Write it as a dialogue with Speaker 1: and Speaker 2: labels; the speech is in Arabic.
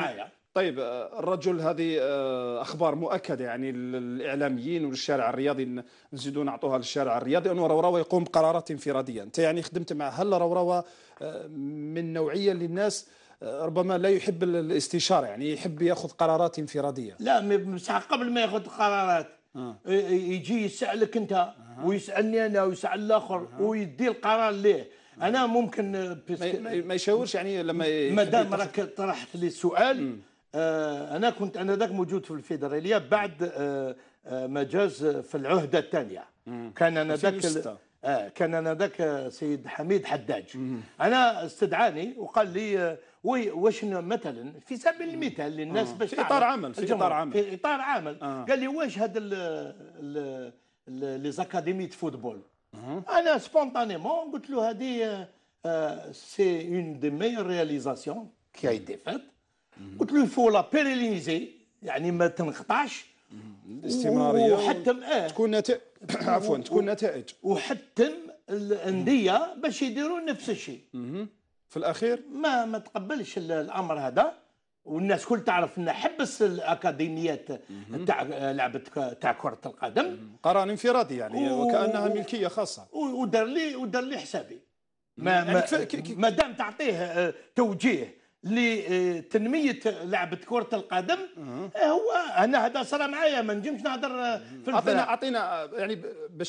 Speaker 1: معايا طيب آه، الرجل هذه آه، اخبار مؤكده يعني للاعلاميين وللشارع الرياضي نزيدوا نعطوها للشارع الرياضي انه روروا يقوم بقرارات انفراديه انت يعني خدمت مع هل روروا آه، من نوعيه للناس ربما لا يحب الاستشاره يعني يحب ياخذ قرارات انفراديه
Speaker 2: لا قبل ما ياخذ قرارات آه. يجي يسالك انت آه. ويسالني انا ويسال الاخر آه. ويدي القرار ليه انا ممكن آه، ما يشاورش
Speaker 1: يعني لما مادام
Speaker 2: راك طرحت لي سؤال آه انا كنت انا ذاك موجود في الفيدراليه بعد آه آه ما جاز في العهده الثانيه كان انا ذاك آه كان انا ذاك سيد حميد حداج انا استدعاني وقال لي آه، وي واش مثلا في سبيل المثال للناس آه. باش في اطار عمل في اطار عمل في اطار عمل آه. قال لي واش هذا لي زاكاديمي فوتبول انا سبونتانيمون قلت له هذه سي اون دي ميور رياليزاسيون كي اي دي فات قلت له فو لا بيريليزي يعني ما تنقطعش الاستمراريه وحتى آه تكون نتائج عفوا تكون نتائج وحتم الانديه باش يديروا نفس الشيء في الاخير ما ما تقبلش الامر هذا والناس الكل تعرف ان حبس الاكاديميات تاع لعبه تاع كره القدم قرار انفرادي يعني و... وكانها ملكيه خاصه ودار لي ودار لي حسابي ما يعني ما ما دام تعطيه آه، توجيه لتنميه آه، لعبه كره القدم آه، هو انا هذا صرا معايا ما نجمش نهضر في اعطينا اعطينا يعني